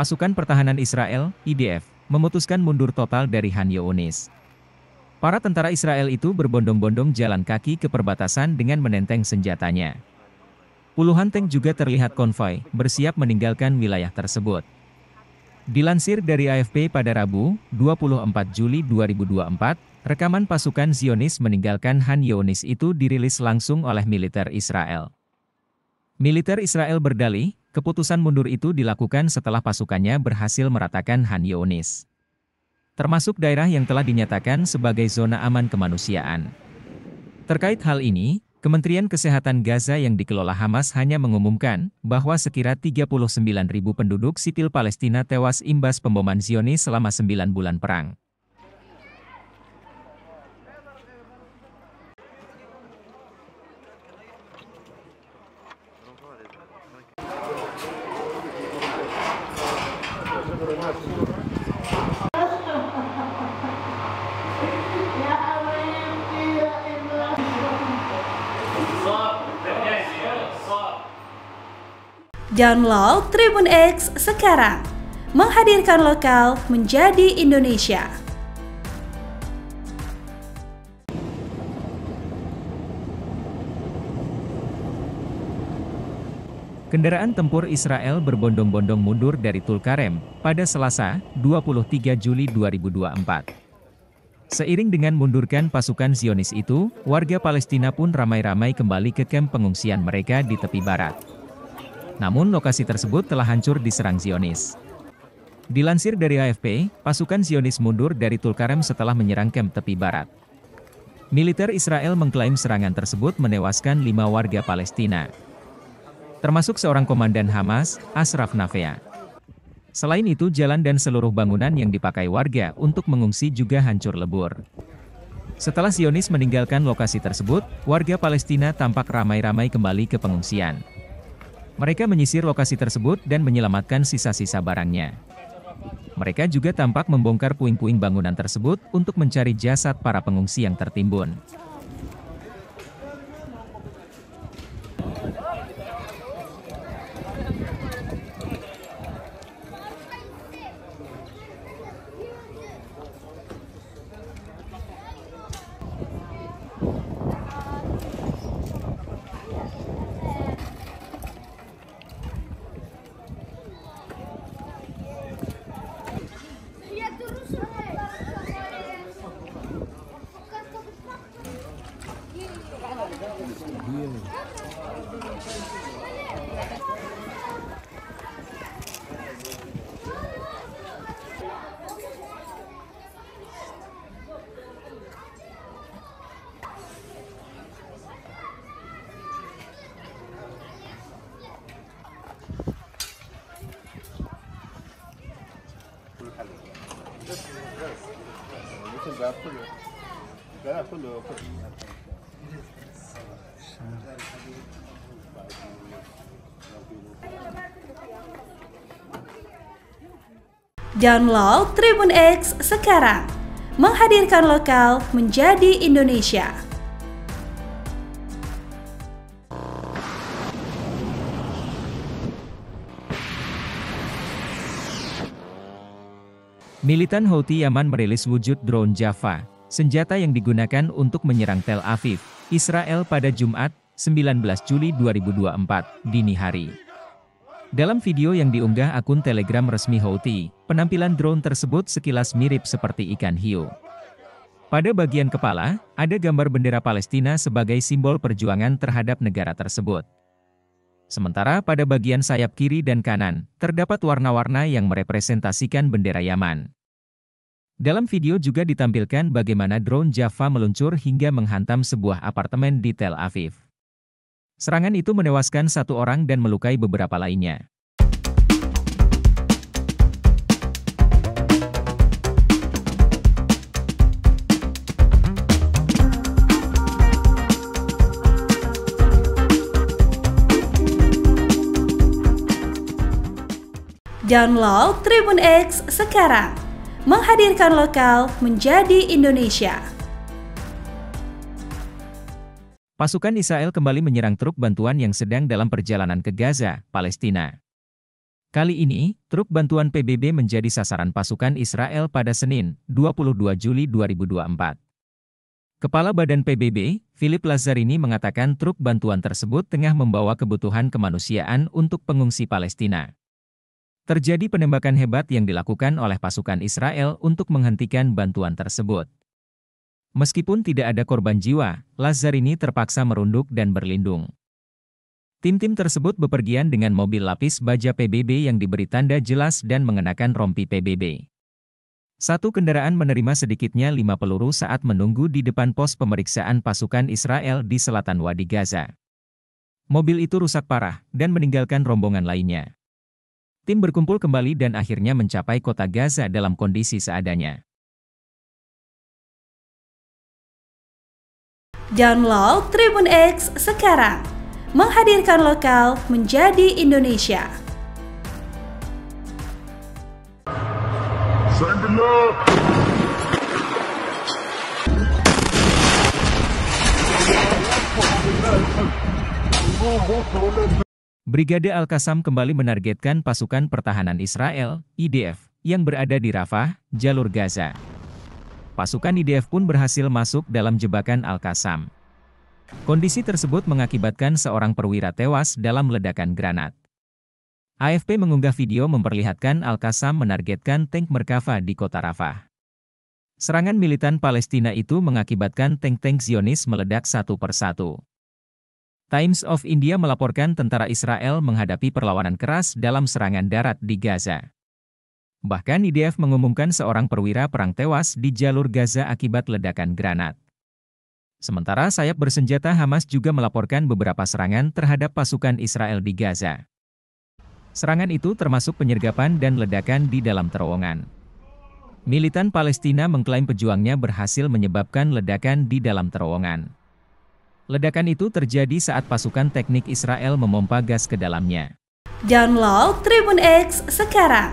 Pasukan Pertahanan Israel, IDF, memutuskan mundur total dari Han Yonis. Para tentara Israel itu berbondong-bondong jalan kaki ke perbatasan dengan menenteng senjatanya. Puluhan tank juga terlihat konvoy, bersiap meninggalkan wilayah tersebut. Dilansir dari AFP pada Rabu, 24 Juli 2024, rekaman pasukan Zionis meninggalkan Han Yonis itu dirilis langsung oleh militer Israel. Militer Israel berdalih, Keputusan mundur itu dilakukan setelah pasukannya berhasil meratakan Han Yonis. Termasuk daerah yang telah dinyatakan sebagai zona aman kemanusiaan. Terkait hal ini, Kementerian Kesehatan Gaza yang dikelola Hamas hanya mengumumkan bahwa sekira 39.000 penduduk sipil Palestina tewas imbas pemboman Zionis selama 9 bulan perang. Download Tribun X sekarang. Menghadirkan lokal menjadi Indonesia. Kendaraan tempur Israel berbondong-bondong mundur dari Tulkarem pada Selasa, 23 Juli 2024. Seiring dengan mundurkan pasukan Zionis itu, warga Palestina pun ramai-ramai kembali ke kamp pengungsian mereka di tepi barat. Namun lokasi tersebut telah hancur diserang Zionis. Dilansir dari AFP, pasukan Zionis mundur dari Tulkarem setelah menyerang kamp tepi barat. Militer Israel mengklaim serangan tersebut menewaskan lima warga Palestina, termasuk seorang komandan Hamas, Ashraf Nafea. Selain itu, jalan dan seluruh bangunan yang dipakai warga untuk mengungsi juga hancur lebur. Setelah Zionis meninggalkan lokasi tersebut, warga Palestina tampak ramai-ramai kembali ke pengungsian. Mereka menyisir lokasi tersebut dan menyelamatkan sisa-sisa barangnya. Mereka juga tampak membongkar puing-puing bangunan tersebut untuk mencari jasad para pengungsi yang tertimbun. Você vai por lá. Vai por lá. Download Tribun X sekarang. Menghadirkan lokal menjadi Indonesia. Militan Houthi Yaman merilis wujud drone Java, senjata yang digunakan untuk menyerang Tel Aviv, Israel pada Jumat, 19 Juli 2024, dini hari. Dalam video yang diunggah akun Telegram resmi Houthi, penampilan drone tersebut sekilas mirip seperti ikan hiu. Pada bagian kepala, ada gambar bendera Palestina sebagai simbol perjuangan terhadap negara tersebut. Sementara pada bagian sayap kiri dan kanan, terdapat warna-warna yang merepresentasikan bendera Yaman. Dalam video juga ditampilkan bagaimana drone Java meluncur hingga menghantam sebuah apartemen di Tel Aviv. Serangan itu menewaskan satu orang dan melukai beberapa lainnya. Download Tribun X sekarang, menghadirkan lokal menjadi Indonesia. Pasukan Israel kembali menyerang truk bantuan yang sedang dalam perjalanan ke Gaza, Palestina. Kali ini, truk bantuan PBB menjadi sasaran pasukan Israel pada Senin, 22 Juli 2024. Kepala Badan PBB, Philip Lazarini mengatakan truk bantuan tersebut tengah membawa kebutuhan kemanusiaan untuk pengungsi Palestina. Terjadi penembakan hebat yang dilakukan oleh pasukan Israel untuk menghentikan bantuan tersebut. Meskipun tidak ada korban jiwa, Lazzarini terpaksa merunduk dan berlindung. Tim-tim tersebut bepergian dengan mobil lapis baja PBB yang diberi tanda jelas dan mengenakan rompi PBB. Satu kendaraan menerima sedikitnya lima peluru saat menunggu di depan pos pemeriksaan pasukan Israel di selatan Wadi Gaza. Mobil itu rusak parah dan meninggalkan rombongan lainnya. Tim berkumpul kembali dan akhirnya mencapai kota Gaza dalam kondisi seadanya. Download Tribun X sekarang. Menghadirkan lokal menjadi Indonesia. Brigade Al-Qassam kembali menargetkan pasukan pertahanan Israel, IDF, yang berada di Rafah, jalur Gaza pasukan IDF pun berhasil masuk dalam jebakan Al-Qassam. Kondisi tersebut mengakibatkan seorang perwira tewas dalam ledakan granat. AFP mengunggah video memperlihatkan Al-Qassam menargetkan tank Merkava di kota Rafah. Serangan militan Palestina itu mengakibatkan tank-tank Zionis meledak satu persatu. Times of India melaporkan tentara Israel menghadapi perlawanan keras dalam serangan darat di Gaza. Bahkan IDF mengumumkan seorang perwira perang tewas di jalur Gaza akibat ledakan granat. Sementara sayap bersenjata Hamas juga melaporkan beberapa serangan terhadap pasukan Israel di Gaza. Serangan itu termasuk penyergapan dan ledakan di dalam terowongan. Militan Palestina mengklaim pejuangnya berhasil menyebabkan ledakan di dalam terowongan. Ledakan itu terjadi saat pasukan teknik Israel memompa gas ke dalamnya. Download Tribun X sekarang